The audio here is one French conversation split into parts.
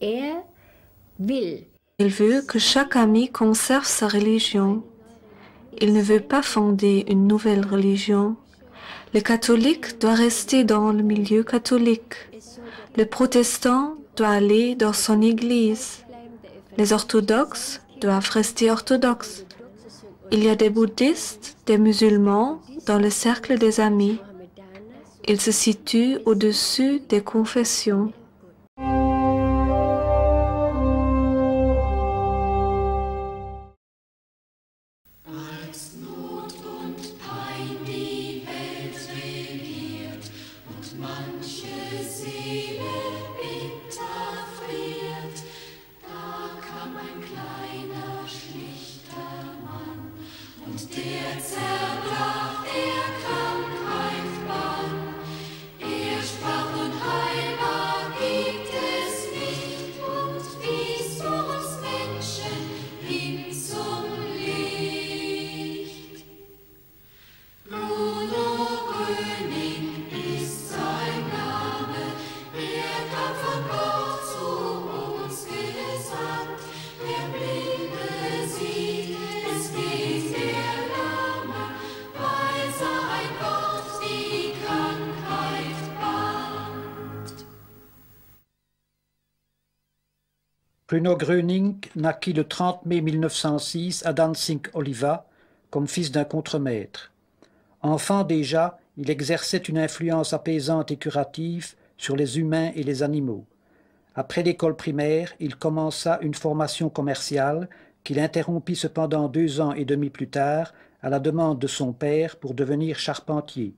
Il veut que chaque ami conserve sa religion. Il ne veut pas fonder une nouvelle religion. Le catholique doit rester dans le milieu catholique. Le protestant doit aller dans son église. Les orthodoxes doivent rester orthodoxes. Il y a des bouddhistes, des musulmans dans le cercle des amis. Ils se situent au-dessus des confessions. Bruno Gröning naquit le 30 mai 1906 à Danzig-Oliva comme fils d'un contremaître. Enfant déjà, il exerçait une influence apaisante et curative sur les humains et les animaux. Après l'école primaire, il commença une formation commerciale qu'il interrompit cependant deux ans et demi plus tard à la demande de son père pour devenir charpentier.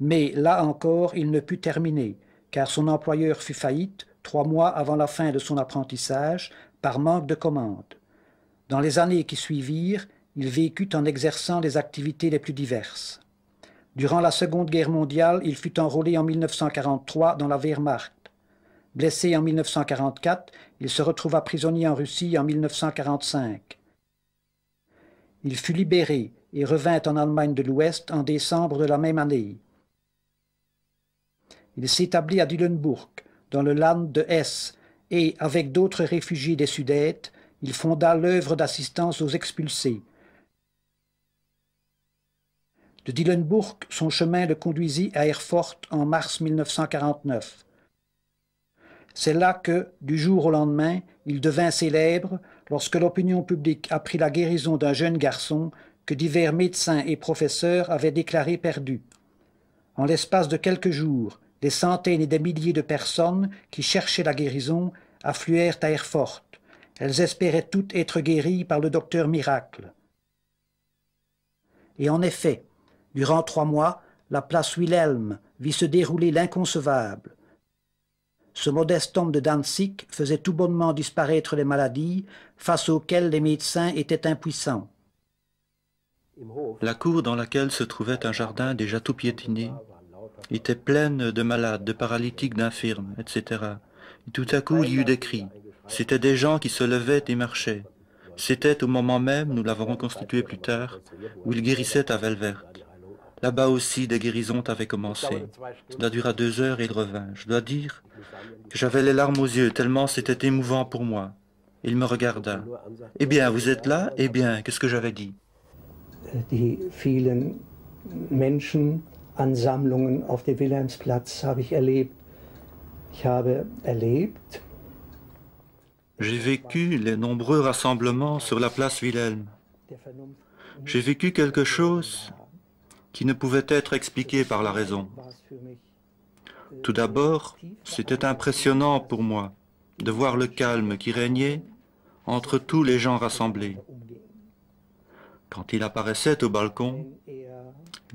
Mais là encore, il ne put terminer, car son employeur fut faillite, trois mois avant la fin de son apprentissage, par manque de commandes. Dans les années qui suivirent, il vécut en exerçant les activités les plus diverses. Durant la Seconde Guerre mondiale, il fut enrôlé en 1943 dans la Wehrmacht. Blessé en 1944, il se retrouva prisonnier en Russie en 1945. Il fut libéré et revint en Allemagne de l'Ouest en décembre de la même année. Il s'établit à Dillenburg, dans le land de Hesse, et, avec d'autres réfugiés des Sudètes, il fonda l'œuvre d'assistance aux expulsés. De Dillenburg, son chemin le conduisit à Erfurt en mars 1949. C'est là que, du jour au lendemain, il devint célèbre lorsque l'opinion publique apprit la guérison d'un jeune garçon que divers médecins et professeurs avaient déclaré perdu. En l'espace de quelques jours, des centaines et des milliers de personnes qui cherchaient la guérison affluèrent à Erfurt. Elles espéraient toutes être guéries par le docteur Miracle. Et en effet, durant trois mois, la place Wilhelm vit se dérouler l'inconcevable. Ce modeste homme de Danzig faisait tout bonnement disparaître les maladies face auxquelles les médecins étaient impuissants. La cour dans laquelle se trouvait un jardin déjà tout piétiné était pleine de malades, de paralytiques, d'infirmes, etc. tout à coup, il y eut des cris. C'étaient des gens qui se levaient et marchaient. C'était au moment même, nous l'avons reconstitué plus tard, où il guérissait à Valverde. Là-bas aussi, des guérisons avaient commencé. Cela dura deux heures et il revint. Je dois dire que j'avais les larmes aux yeux, tellement c'était émouvant pour moi. Il me regarda. Eh bien, vous êtes là Eh bien, qu'est-ce que j'avais dit j'ai vécu les nombreux rassemblements sur la place Wilhelm. J'ai vécu quelque chose qui ne pouvait être expliqué par la raison. Tout d'abord, c'était impressionnant pour moi de voir le calme qui régnait entre tous les gens rassemblés. Quand il apparaissait au balcon,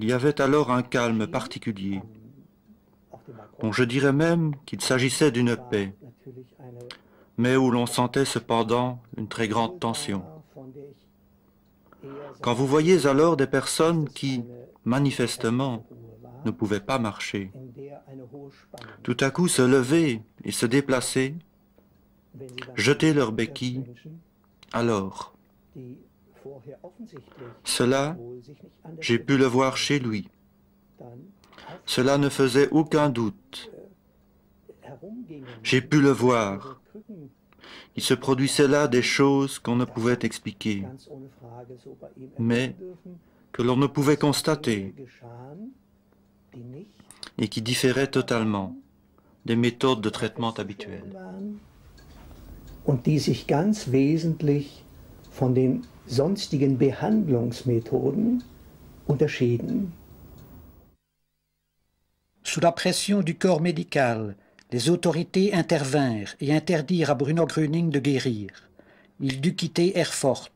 il y avait alors un calme particulier, dont je dirais même qu'il s'agissait d'une paix, mais où l'on sentait cependant une très grande tension. Quand vous voyez alors des personnes qui, manifestement, ne pouvaient pas marcher, tout à coup se lever et se déplacer, jeter leurs béquilles, alors cela, j'ai pu le voir chez lui. Cela ne faisait aucun doute. J'ai pu le voir. Il se produisait là des choses qu'on ne pouvait expliquer, mais que l'on ne pouvait constater et qui différaient totalement des méthodes de traitement habituelles sonstigen Behandlungsmethoden Sous la pression du corps médical, les autorités intervinrent et interdirent à Bruno Gröning de guérir. Il dut quitter Erfurt.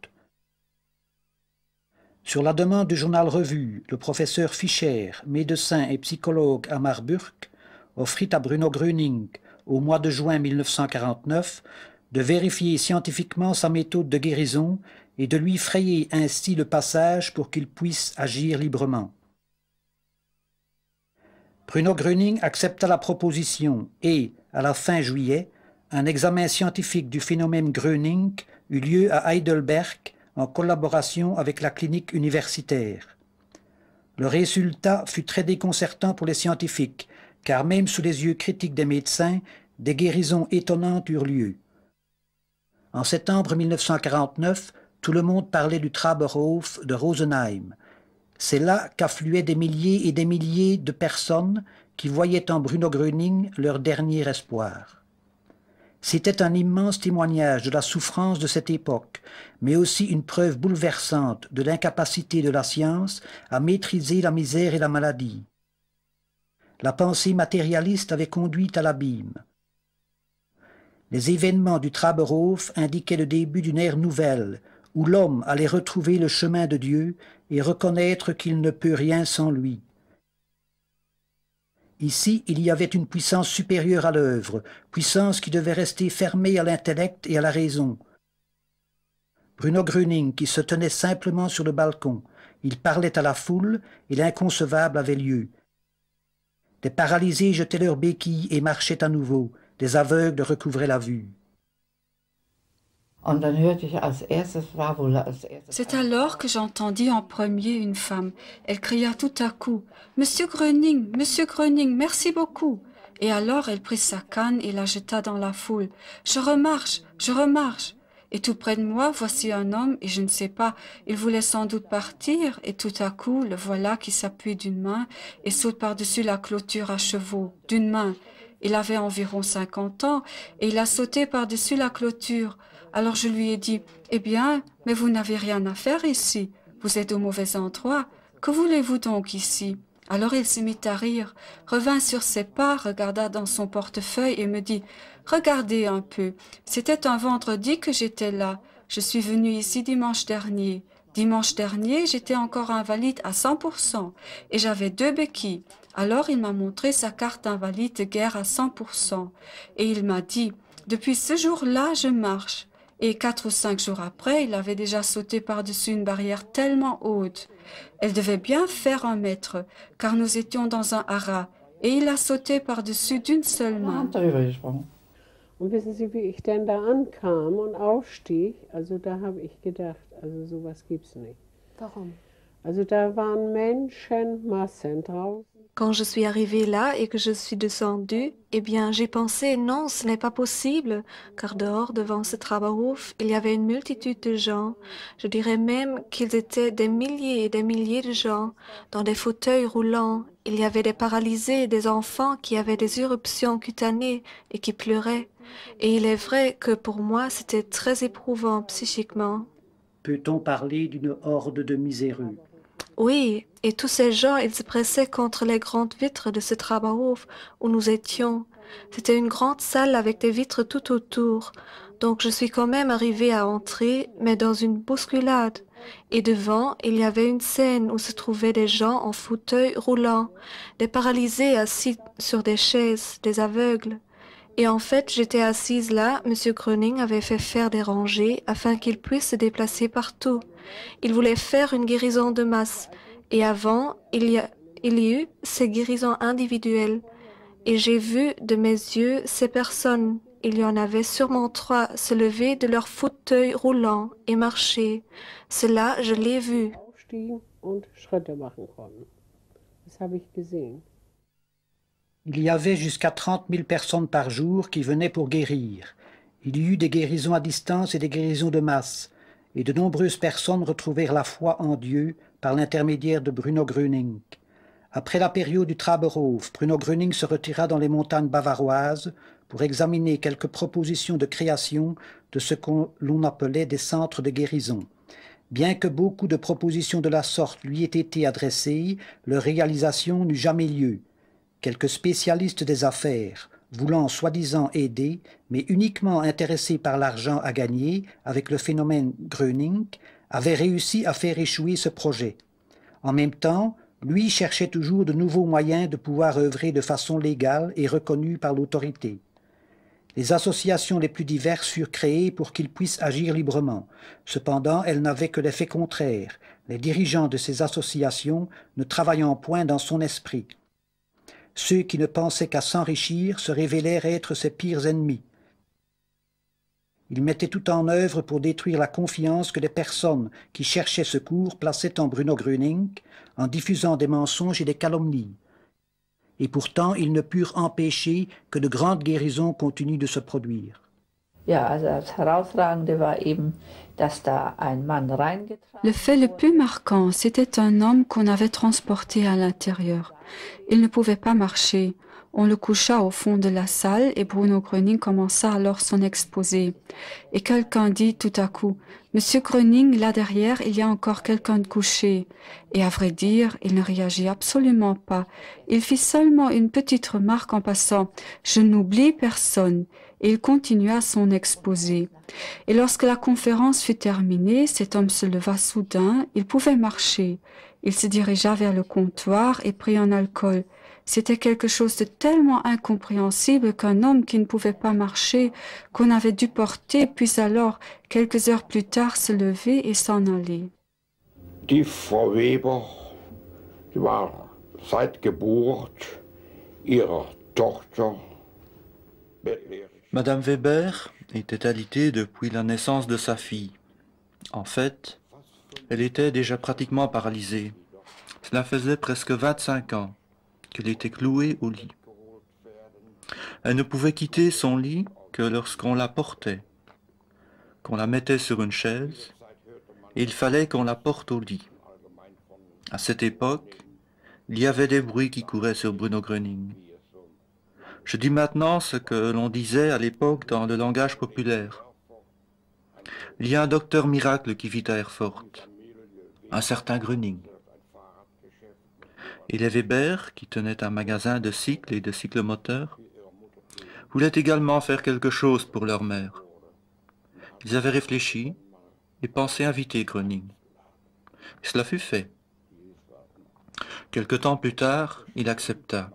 Sur la demande du journal Revue, le professeur Fischer, médecin et psychologue à Marburg, offrit à Bruno Gröning, au mois de juin 1949, de vérifier scientifiquement sa méthode de guérison et de lui frayer ainsi le passage pour qu'il puisse agir librement. Bruno Gröning accepta la proposition et, à la fin juillet, un examen scientifique du phénomène Gröning eut lieu à Heidelberg en collaboration avec la clinique universitaire. Le résultat fut très déconcertant pour les scientifiques, car même sous les yeux critiques des médecins, des guérisons étonnantes eurent lieu. En septembre 1949, tout le monde parlait du Traberhof de Rosenheim. C'est là qu'affluaient des milliers et des milliers de personnes qui voyaient en Bruno Gröning leur dernier espoir. C'était un immense témoignage de la souffrance de cette époque, mais aussi une preuve bouleversante de l'incapacité de la science à maîtriser la misère et la maladie. La pensée matérialiste avait conduit à l'abîme. Les événements du Traberhof indiquaient le début d'une ère nouvelle, où l'homme allait retrouver le chemin de Dieu et reconnaître qu'il ne peut rien sans lui. Ici, il y avait une puissance supérieure à l'œuvre, puissance qui devait rester fermée à l'intellect et à la raison. Bruno Gröning, qui se tenait simplement sur le balcon, il parlait à la foule et l'inconcevable avait lieu. Des paralysés jetaient leurs béquilles et marchaient à nouveau, des aveugles recouvraient la vue. C'est alors que j'entendis en premier une femme. Elle cria tout à coup Monsieur Gröning, Monsieur Gröning, merci beaucoup. Et alors elle prit sa canne et la jeta dans la foule. Je remarche, je remarche. Et tout près de moi, voici un homme, et je ne sais pas, il voulait sans doute partir, et tout à coup, le voilà qui s'appuie d'une main et saute par-dessus la clôture à chevaux, d'une main. Il avait environ 50 ans, et il a sauté par-dessus la clôture. Alors je lui ai dit, Eh bien, mais vous n'avez rien à faire ici. Vous êtes au mauvais endroit. Que voulez-vous donc ici Alors il se mit à rire, revint sur ses pas, regarda dans son portefeuille et me dit, Regardez un peu. C'était un vendredi que j'étais là. Je suis venu ici dimanche dernier. Dimanche dernier, j'étais encore invalide à 100% et j'avais deux béquilles. Alors il m'a montré sa carte invalide guerre à 100% et il m'a dit, depuis ce jour-là, je marche et quatre ou cinq jours après, il avait déjà sauté par-dessus une barrière tellement haute. Elle devait bien faire un mètre, car nous étions dans un haras, et il a sauté par-dessus d'une seule main. Ah, und wissen Sie, wie ich denn da ankam und aufstieg, also da habe ich gedacht, also sowas gibt's nicht. Warum? Also da waren Menschenmassen draußen. Quand je suis arrivée là et que je suis descendue, eh bien, j'ai pensé, non, ce n'est pas possible, car dehors, devant ce trabarouf, il y avait une multitude de gens. Je dirais même qu'ils étaient des milliers et des milliers de gens, dans des fauteuils roulants. Il y avait des paralysés, des enfants qui avaient des éruptions cutanées et qui pleuraient. Et il est vrai que pour moi, c'était très éprouvant psychiquement. Peut-on parler d'une horde de miséreux oui, et tous ces gens, ils se pressaient contre les grandes vitres de ce travail où nous étions. C'était une grande salle avec des vitres tout autour. Donc je suis quand même arrivée à entrer, mais dans une bousculade. Et devant, il y avait une scène où se trouvaient des gens en fauteuil roulant, des paralysés assis sur des chaises, des aveugles. Et en fait, j'étais assise là, M. Gröning avait fait faire des rangées afin qu'ils puissent se déplacer partout. Il voulait faire une guérison de masse. Et avant, il y a, il y eut ces guérisons individuelles. Et j'ai vu de mes yeux ces personnes, il y en avait sûrement trois, se lever de leur fauteuil roulant et marcher. Cela, je l'ai vu. Il y avait jusqu'à 30 000 personnes par jour qui venaient pour guérir. Il y eut des guérisons à distance et des guérisons de masse et de nombreuses personnes retrouvèrent la foi en Dieu par l'intermédiaire de Bruno Gröning. Après la période du Traberhof, Bruno Gröning se retira dans les montagnes bavaroises pour examiner quelques propositions de création de ce que l'on appelait des centres de guérison. Bien que beaucoup de propositions de la sorte lui aient été adressées, leur réalisation n'eut jamais lieu. Quelques spécialistes des affaires, voulant soi-disant aider, mais uniquement intéressé par l'argent à gagner avec le phénomène Gröning, avait réussi à faire échouer ce projet. En même temps, lui cherchait toujours de nouveaux moyens de pouvoir œuvrer de façon légale et reconnue par l'autorité. Les associations les plus diverses furent créées pour qu'il puisse agir librement. Cependant, elles n'avaient que l'effet contraire, les dirigeants de ces associations ne travaillant point dans son esprit. Ceux qui ne pensaient qu'à s'enrichir se révélèrent être ses pires ennemis. Ils mettaient tout en œuvre pour détruire la confiance que les personnes qui cherchaient secours plaçaient en Bruno Gröning en diffusant des mensonges et des calomnies. Et pourtant, ils ne purent empêcher que de grandes guérisons continuent de se produire. Le fait le plus marquant, c'était un homme qu'on avait transporté à l'intérieur. Il ne pouvait pas marcher. On le coucha au fond de la salle et Bruno Gröning commença alors son exposé. Et quelqu'un dit tout à coup, Monsieur Gröning, là derrière, il y a encore quelqu'un de couché. Et à vrai dire, il ne réagit absolument pas. Il fit seulement une petite remarque en passant, Je n'oublie personne il continua son exposé. Et lorsque la conférence fut terminée, cet homme se leva soudain, il pouvait marcher. Il se dirigea vers le comptoir et prit un alcool. C'était quelque chose de tellement incompréhensible qu'un homme qui ne pouvait pas marcher, qu'on avait dû porter, puis alors, quelques heures plus tard, se lever et s'en aller. Die Frau Weber die war seit Geburt ihrer Tochter Madame Weber était alitée depuis la naissance de sa fille. En fait, elle était déjà pratiquement paralysée. Cela faisait presque 25 ans qu'elle était clouée au lit. Elle ne pouvait quitter son lit que lorsqu'on la portait, qu'on la mettait sur une chaise, et il fallait qu'on la porte au lit. À cette époque, il y avait des bruits qui couraient sur Bruno Gröning. Je dis maintenant ce que l'on disait à l'époque dans le langage populaire. Il y a un docteur miracle qui vit à Erfurt, un certain Gröning. Et les Weber, qui tenait un magasin de cycles et de cyclomoteurs, voulaient également faire quelque chose pour leur mère. Ils avaient réfléchi et pensaient inviter Gröning. cela fut fait. Quelque temps plus tard, il accepta.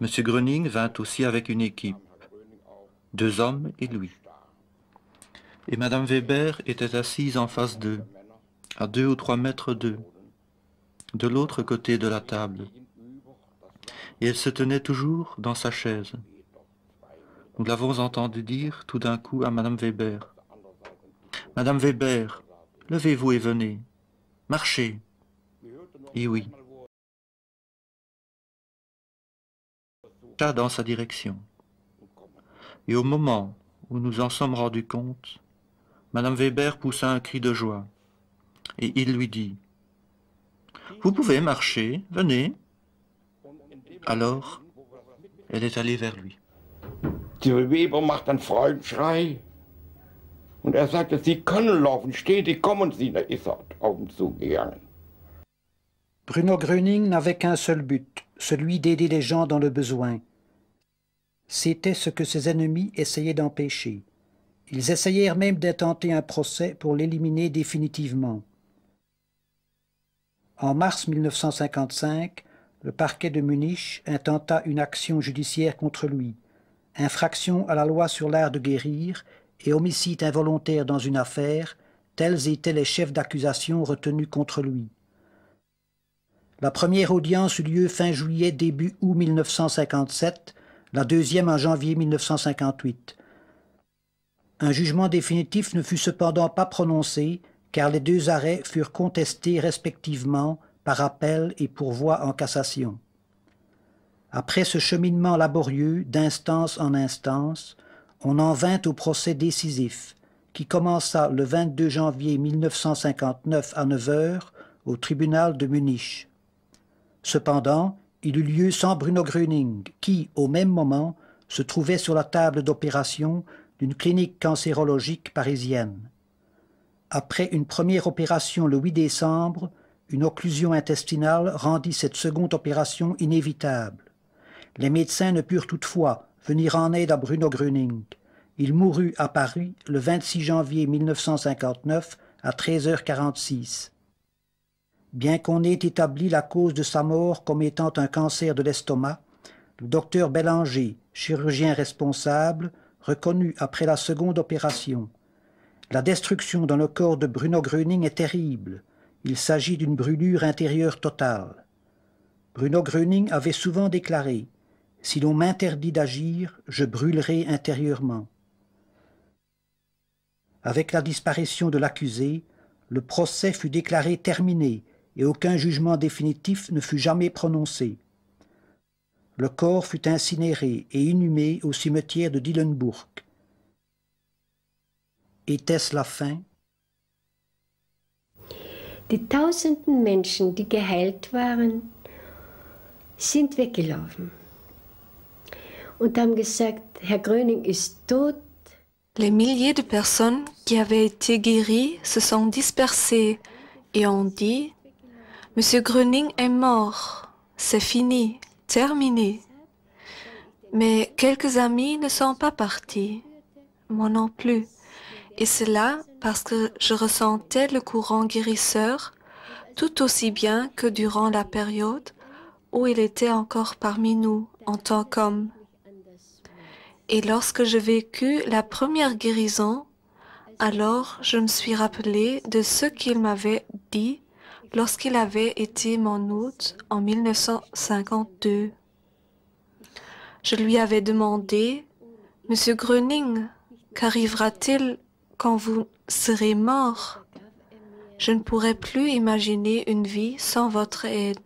M. Gröning vint aussi avec une équipe, deux hommes et lui. Et Mme Weber était assise en face d'eux, à deux ou trois mètres d'eux, de l'autre côté de la table. Et elle se tenait toujours dans sa chaise. Nous l'avons entendu dire tout d'un coup à Mme Weber. Madame Weber, levez-vous et venez. Marchez. Et oui, dans sa direction. Et au moment où nous en sommes rendus compte, Madame Weber poussa un cri de joie, et il lui dit Vous pouvez marcher, venez. Alors, elle est allée vers lui. Und er sagte, Sie können laufen, Bruno Gröning n'avait qu'un seul but, celui d'aider les gens dans le besoin. C'était ce que ses ennemis essayaient d'empêcher. Ils essayèrent même d'intenter un procès pour l'éliminer définitivement. En mars 1955, le parquet de Munich intenta une action judiciaire contre lui, infraction à la loi sur l'art de guérir et homicide involontaire dans une affaire, tels étaient les chefs d'accusation retenus contre lui. La première audience eut lieu fin juillet, début août 1957, la deuxième en janvier 1958. Un jugement définitif ne fut cependant pas prononcé, car les deux arrêts furent contestés respectivement par appel et pourvoi en cassation. Après ce cheminement laborieux d'instance en instance, on en vint au procès décisif, qui commença le 22 janvier 1959 à 9 heures au tribunal de Munich. Cependant, il eut lieu sans Bruno Gröning, qui, au même moment, se trouvait sur la table d'opération d'une clinique cancérologique parisienne. Après une première opération le 8 décembre, une occlusion intestinale rendit cette seconde opération inévitable. Les médecins ne purent toutefois venir en aide à Bruno Gröning. Il mourut à Paris le 26 janvier 1959 à 13h46. Bien qu'on ait établi la cause de sa mort comme étant un cancer de l'estomac, le docteur Bélanger, chirurgien responsable, reconnut après la seconde opération. La destruction dans le corps de Bruno Gröning est terrible. Il s'agit d'une brûlure intérieure totale. Bruno Gröning avait souvent déclaré Si l'on m'interdit d'agir, je brûlerai intérieurement. Avec la disparition de l'accusé, le procès fut déclaré terminé et aucun jugement définitif ne fut jamais prononcé. Le corps fut incinéré et inhumé au cimetière de Dillenburg. Était-ce la fin Les milliers de personnes qui avaient été guéries se sont dispersées et ont dit, Monsieur Gröning est mort. C'est fini, terminé. Mais quelques amis ne sont pas partis, moi non plus. Et cela parce que je ressentais le courant guérisseur tout aussi bien que durant la période où il était encore parmi nous en tant qu'homme. Et lorsque j'ai vécu la première guérison, alors je me suis rappelé de ce qu'il m'avait dit lorsqu'il avait été mon hôte en 1952. Je lui avais demandé, Monsieur Gröning, qu'arrivera-t-il quand vous serez mort Je ne pourrai plus imaginer une vie sans votre aide.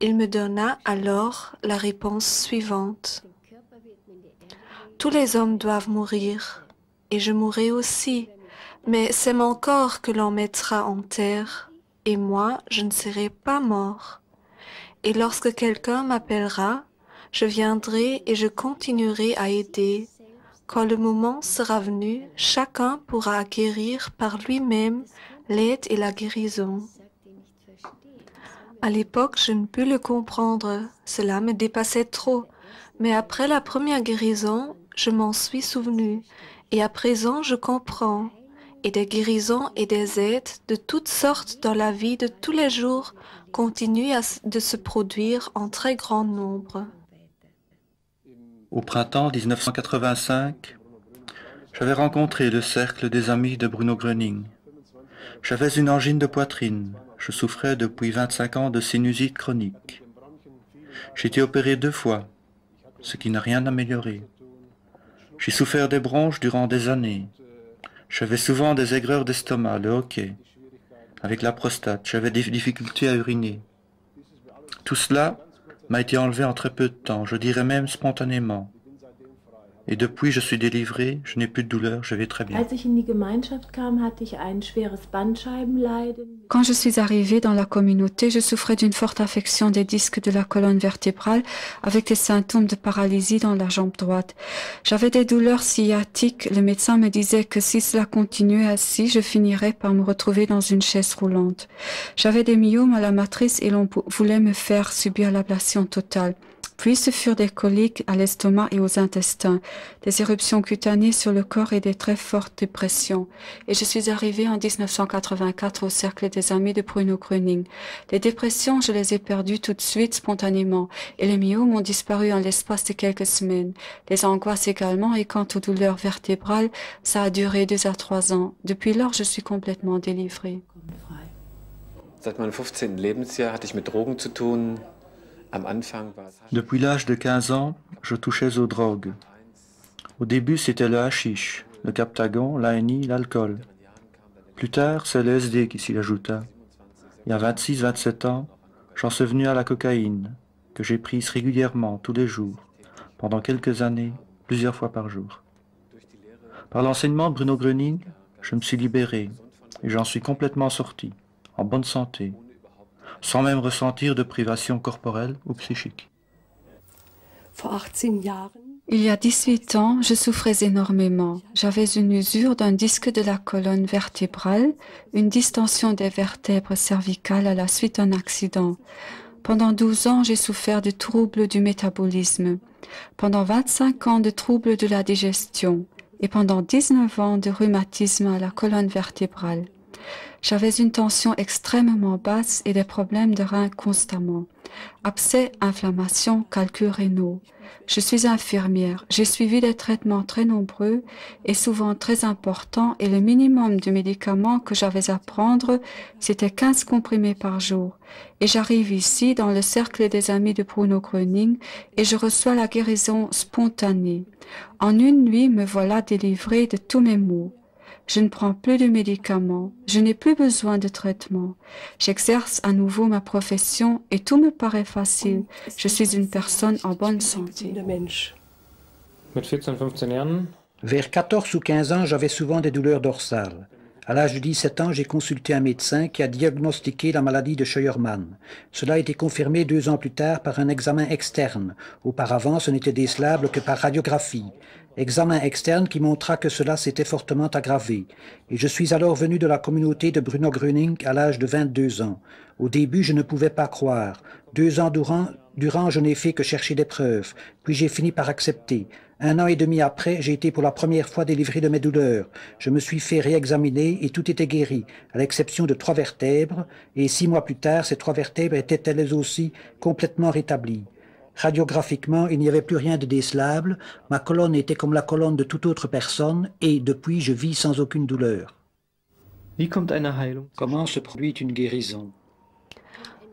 Il me donna alors la réponse suivante. Tous les hommes doivent mourir, et je mourrai aussi, mais c'est mon corps que l'on mettra en terre, et moi je ne serai pas mort. Et lorsque quelqu'un m'appellera, je viendrai et je continuerai à aider. Quand le moment sera venu, chacun pourra acquérir par lui-même l'aide et la guérison. À l'époque, je ne pus le comprendre, cela me dépassait trop, mais après la première guérison, je m'en suis souvenu, et à présent je comprends et des guérisons et des aides de toutes sortes dans la vie de tous les jours continuent de se produire en très grand nombre. Au printemps 1985, j'avais rencontré le cercle des amis de Bruno Gröning. J'avais une angine de poitrine. Je souffrais depuis 25 ans de sinusite chronique. J'ai été opéré deux fois, ce qui n'a rien amélioré. J'ai souffert des bronches durant des années. J'avais souvent des aigreurs d'estomac, le hockey, avec la prostate. J'avais des difficultés à uriner. Tout cela m'a été enlevé en très peu de temps, je dirais même spontanément. Et depuis, je suis délivré, je n'ai plus de douleur, je vais très bien. Quand je suis arrivé dans la communauté, je souffrais d'une forte affection des disques de la colonne vertébrale avec des symptômes de paralysie dans la jambe droite. J'avais des douleurs sciatiques. Le médecin me disait que si cela continuait ainsi, je finirais par me retrouver dans une chaise roulante. J'avais des myomes à la matrice et l'on voulait me faire subir l'ablation totale. Puis ce furent des coliques à l'estomac et aux intestins, des éruptions cutanées sur le corps et des très fortes dépressions. Et je suis arrivée en 1984 au cercle des amis de Bruno Gröning. Les dépressions, je les ai perdues tout de suite spontanément, et les myomes ont disparu en l'espace de quelques semaines. Les angoisses également, et quant aux douleurs vertébrales, ça a duré deux à trois ans. Depuis lors, je suis complètement délivrée. Seit meinem 15. Lebensjahr hatte ich mit Drogen zu depuis l'âge de 15 ans, je touchais aux drogues. Au début, c'était le hashish, le captagon, l'ANI, l'alcool. Plus tard, c'est le SD qui s'y ajouta. Il y a 26-27 ans, j'en suis venu à la cocaïne, que j'ai prise régulièrement tous les jours, pendant quelques années, plusieurs fois par jour. Par l'enseignement de Bruno Gröning, je me suis libéré et j'en suis complètement sorti, en bonne santé, sans même ressentir de privation corporelle ou psychique. Il y a 18 ans, je souffrais énormément. J'avais une usure d'un disque de la colonne vertébrale, une distension des vertèbres cervicales à la suite d'un accident. Pendant 12 ans, j'ai souffert de troubles du métabolisme. Pendant 25 ans, de troubles de la digestion. Et pendant 19 ans, de rhumatisme à la colonne vertébrale. J'avais une tension extrêmement basse et des problèmes de reins constamment. Abcès, inflammation, calcul rénaux. Je suis infirmière. J'ai suivi des traitements très nombreux et souvent très importants et le minimum de médicaments que j'avais à prendre, c'était 15 comprimés par jour. Et j'arrive ici dans le cercle des amis de Bruno Gröning et je reçois la guérison spontanée. En une nuit, me voilà délivrée de tous mes maux. Je ne prends plus de médicaments. Je n'ai plus besoin de traitement. J'exerce à nouveau ma profession et tout me paraît facile. Je suis une personne en bonne santé. Vers 14 ou 15 ans, j'avais souvent des douleurs dorsales. À l'âge de 17 ans, j'ai consulté un médecin qui a diagnostiqué la maladie de Scheuermann. Cela a été confirmé deux ans plus tard par un examen externe. Auparavant, ce n'était décelable que par radiographie examen externe qui montra que cela s'était fortement aggravé, et je suis alors venu de la communauté de Bruno Gröning à l'âge de 22 ans. Au début, je ne pouvais pas croire. Deux ans durant, durant je n'ai fait que chercher des preuves, puis j'ai fini par accepter. Un an et demi après, j'ai été pour la première fois délivré de mes douleurs. Je me suis fait réexaminer et tout était guéri, à l'exception de trois vertèbres, et six mois plus tard, ces trois vertèbres étaient elles aussi complètement rétablies. Radiographiquement, il n'y avait plus rien de décelable, ma colonne était comme la colonne de toute autre personne, et depuis je vis sans aucune douleur. Comment se produit une guérison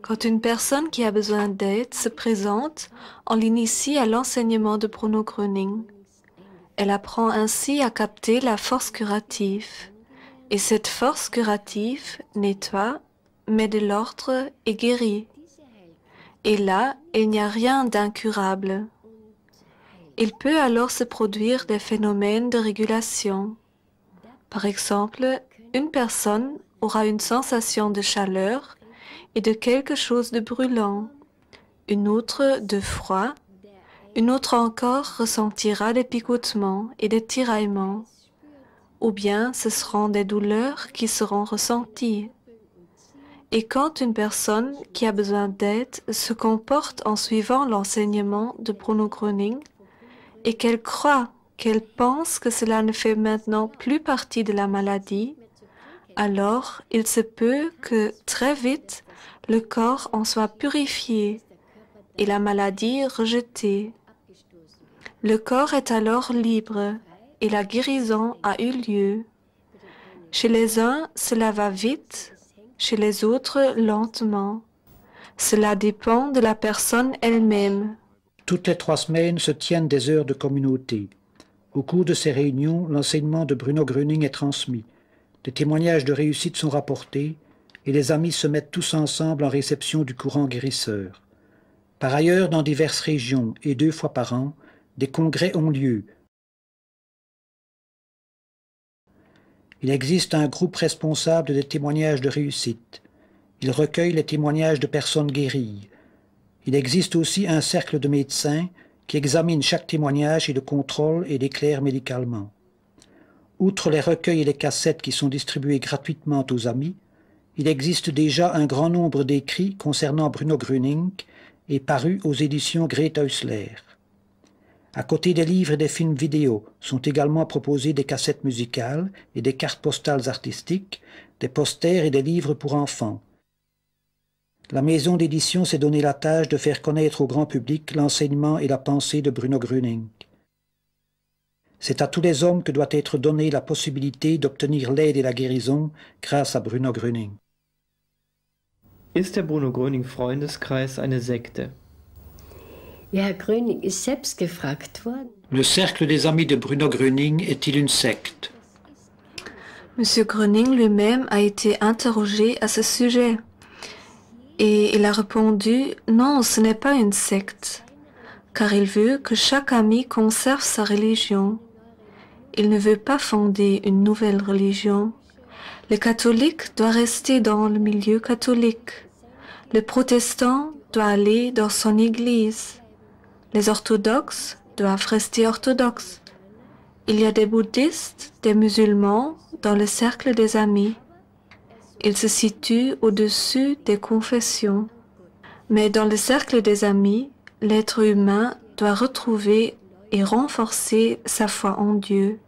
Quand une personne qui a besoin d'aide se présente, on l'initie à l'enseignement de Bruno Gröning. Elle apprend ainsi à capter la force curative. Et cette force curative nettoie, met de l'ordre et guérit. Et là, il n'y a rien d'incurable. Il peut alors se produire des phénomènes de régulation. Par exemple, une personne aura une sensation de chaleur et de quelque chose de brûlant, une autre de froid, une autre encore ressentira des picotements et des tiraillements, ou bien ce seront des douleurs qui seront ressenties. Et quand une personne qui a besoin d'aide se comporte en suivant l'enseignement de Bruno Gröning et qu'elle croit, qu'elle pense que cela ne fait maintenant plus partie de la maladie, alors il se peut que très vite le corps en soit purifié et la maladie rejetée. Le corps est alors libre et la guérison a eu lieu. Chez les uns, cela va vite, chez les autres lentement. Cela dépend de la personne elle-même. Toutes les trois semaines se tiennent des heures de communauté. Au cours de ces réunions, l'enseignement de Bruno Gröning est transmis. Des témoignages de réussite sont rapportés et les amis se mettent tous ensemble en réception du courant guérisseur. Par ailleurs, dans diverses régions et deux fois par an, des congrès ont lieu Il existe un groupe responsable des témoignages de réussite. Il recueille les témoignages de personnes guéries. Il existe aussi un cercle de médecins qui examine chaque témoignage et le contrôle et l'éclaire médicalement. Outre les recueils et les cassettes qui sont distribués gratuitement aux amis, il existe déjà un grand nombre d'écrits concernant Bruno Gröning et parus aux éditions Greta Hussler. À côté des livres et des films vidéo, sont également proposés des cassettes musicales et des cartes postales artistiques, des posters et des livres pour enfants. La maison d'édition s'est donné la tâche de faire connaître au grand public l'enseignement et la pensée de Bruno Gröning. C'est à tous les hommes que doit être donnée la possibilité d'obtenir l'aide et la guérison grâce à Bruno Gröning. Ist der Bruno Gröning Freundeskreis eine Sekte? Le cercle des amis de Bruno Gröning est-il une secte Monsieur Gröning lui-même a été interrogé à ce sujet et il a répondu Non, ce n'est pas une secte, car il veut que chaque ami conserve sa religion. Il ne veut pas fonder une nouvelle religion. Le catholique doit rester dans le milieu catholique. Le protestant doit aller dans son église. Les orthodoxes doivent rester orthodoxes. Il y a des bouddhistes, des musulmans dans le cercle des amis. Ils se situent au-dessus des confessions. Mais dans le cercle des amis, l'être humain doit retrouver et renforcer sa foi en Dieu.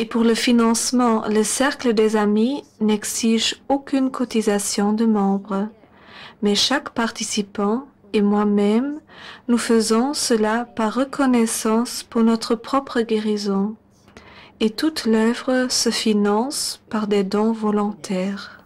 Et pour le financement, le Cercle des Amis n'exige aucune cotisation de membres, mais chaque participant et moi-même, nous faisons cela par reconnaissance pour notre propre guérison. Et toute l'œuvre se finance par des dons volontaires.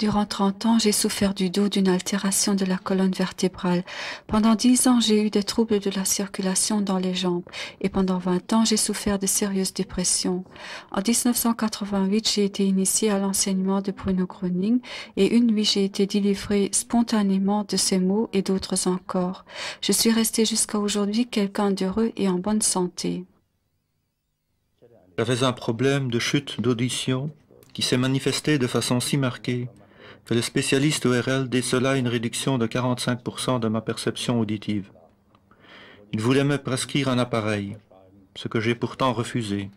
Durant 30 ans, j'ai souffert du dos d'une altération de la colonne vertébrale. Pendant 10 ans, j'ai eu des troubles de la circulation dans les jambes. Et pendant 20 ans, j'ai souffert de sérieuses dépressions. En 1988, j'ai été initié à l'enseignement de Bruno Gröning et une nuit, j'ai été délivrée spontanément de ces mots et d'autres encore. Je suis resté jusqu'à aujourd'hui quelqu'un d'heureux et en bonne santé. J'avais un problème de chute d'audition qui s'est manifesté de façon si marquée que le spécialiste ORL décela une réduction de 45% de ma perception auditive. Il voulait me prescrire un appareil, ce que j'ai pourtant refusé.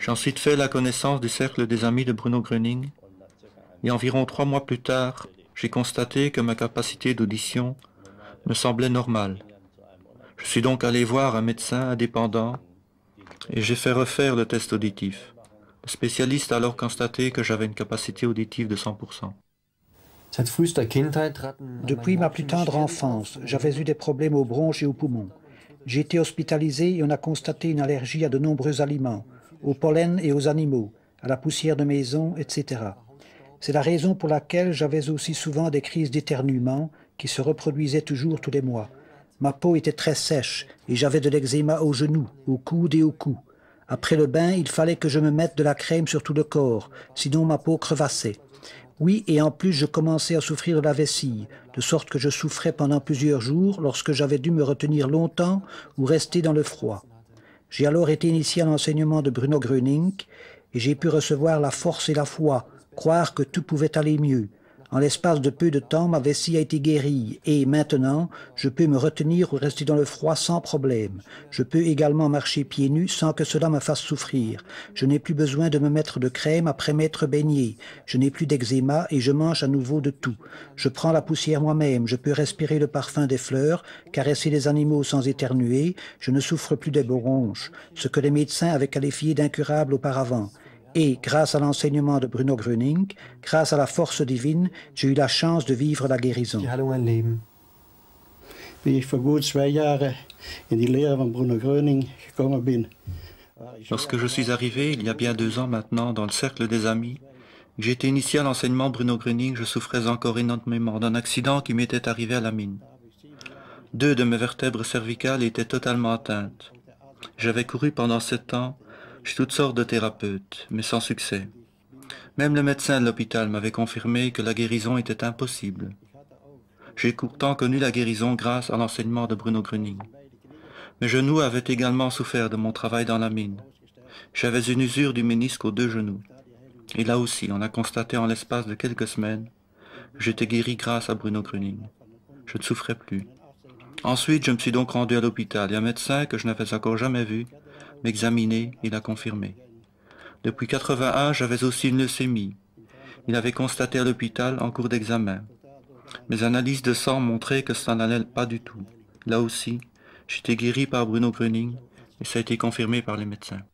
J'ai ensuite fait la connaissance du cercle des amis de Bruno Gröning, et environ trois mois plus tard, j'ai constaté que ma capacité d'audition me semblait normale. Je suis donc allé voir un médecin indépendant et j'ai fait refaire le test auditif. Le spécialiste a alors constaté que j'avais une capacité auditive de 100%. Depuis ma plus tendre enfance, j'avais eu des problèmes aux bronches et aux poumons. J'ai été hospitalisé et on a constaté une allergie à de nombreux aliments, au pollen et aux animaux, à la poussière de maison, etc. C'est la raison pour laquelle j'avais aussi souvent des crises d'éternuement qui se reproduisaient toujours tous les mois. Ma peau était très sèche et j'avais de l'eczéma aux genoux, au coude et au cou. Après le bain, il fallait que je me mette de la crème sur tout le corps, sinon ma peau crevassait. Oui, et en plus, je commençais à souffrir de la vessie, de sorte que je souffrais pendant plusieurs jours lorsque j'avais dû me retenir longtemps ou rester dans le froid. J'ai alors été initié à l'enseignement de Bruno Gröning et j'ai pu recevoir la force et la foi, croire que tout pouvait aller mieux, en l'espace de peu de temps, ma vessie a été guérie et maintenant, je peux me retenir ou rester dans le froid sans problème. Je peux également marcher pieds nus sans que cela me fasse souffrir. Je n'ai plus besoin de me mettre de crème après m'être baigné. Je n'ai plus d'eczéma et je mange à nouveau de tout. Je prends la poussière moi-même. Je peux respirer le parfum des fleurs, caresser les animaux sans éternuer. Je ne souffre plus des bronches, ce que les médecins avaient qualifié d'incurable auparavant. Et grâce à l'enseignement de Bruno Gröning, grâce à la force divine, j'ai eu la chance de vivre la guérison. Lorsque je suis arrivé, il y a bien deux ans maintenant, dans le cercle des amis, j'étais initié à l'enseignement Bruno Gröning, je souffrais encore énormément d'un accident qui m'était arrivé à la mine. Deux de mes vertèbres cervicales étaient totalement atteintes. J'avais couru pendant sept ans j'ai toutes sortes de thérapeutes, mais sans succès. Même le médecin de l'hôpital m'avait confirmé que la guérison était impossible. J'ai pourtant connu la guérison grâce à l'enseignement de Bruno Gröning. Mes genoux avaient également souffert de mon travail dans la mine. J'avais une usure du ménisque aux deux genoux. Et là aussi, on a constaté en l'espace de quelques semaines, j'étais guéri grâce à Bruno Gröning. Je ne souffrais plus. Ensuite, je me suis donc rendu à l'hôpital et un médecin que je n'avais encore jamais vu m'examiner et l'a confirmé. Depuis 81, j'avais aussi une leucémie. Il avait constaté à l'hôpital en cours d'examen. Mes analyses de sang montraient que ça n'allait pas du tout. Là aussi, j'étais guéri par Bruno Gröning et ça a été confirmé par les médecins.